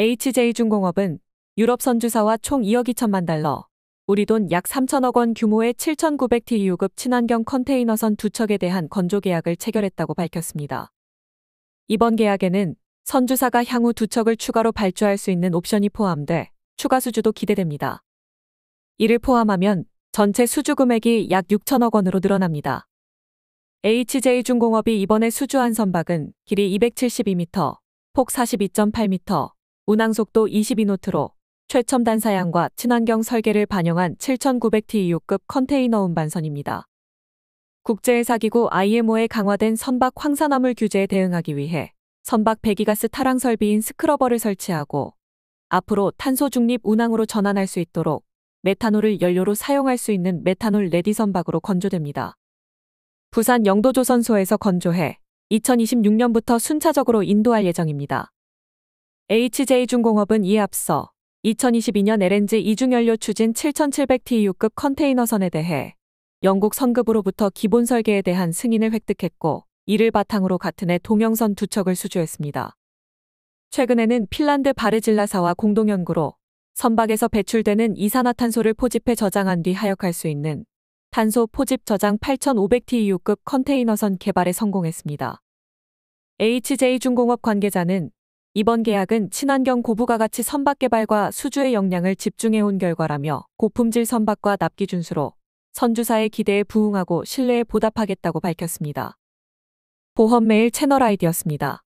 HJ중공업은 유럽 선주사와 총 2억 2천만 달러, 우리 돈 약 3천억 원 규모의 7,900TEU급 친환경 컨테이너선 두 척에 대한 건조 계약을 체결했다고 밝혔습니다. 이번 계약에는 선주사가 향후 두 척을 추가로 발주할 수 있는 옵션이 포함돼 추가 수주도 기대됩니다. 이를 포함하면 전체 수주 금액이 약 6천억 원으로 늘어납니다. HJ중공업이 이번에 수주한 선박은 길이 272m, 폭 42.8m, 운항속도 22노트로 최첨단 사양과 친환경 설계를 반영한 7,900TEU급 컨테이너 운반선입니다. 국제회사기구 IMO의 강화된 선박 황산화물 규제에 대응하기 위해 선박 배기가스 타랑 설비인 스크러버를 설치하고 앞으로 탄소 중립 운항으로 전환할 수 있도록 메탄올을 연료로 사용할 수 있는 메탄올 레디 선박으로 건조됩니다. 부산 영도조선소에서 건조해 2026년부터 순차적으로 인도할 예정입니다. HJ중공업은 이에 앞서 2022년 LNG 이중연료 추진 7 7 0 0 t u 급 컨테이너선에 대해 영국 선급으로부터 기본 설계에 대한 승인을 획득했고 이를 바탕으로 같은 해 동영선 두 척을 수주했습니다. 최근에는 핀란드 바르질라사와 공동연구로 선박에서 배출되는 이산화탄소를 포집해 저장한 뒤 하역할 수 있는 탄소 포집 저장 8 5 0 0 t u 급 컨테이너선 개발에 성공했습니다. HJ중공업 관계자는 이번 계약은 친환경 고부가 가치 선박 개발과 수주의 역량을 집중해온 결과라며 고품질 선박과 납기 준수로 선주사의 기대에 부응하고 신뢰에 보답하겠다고 밝혔습니다. 보험메일 채널 아이디였습니다.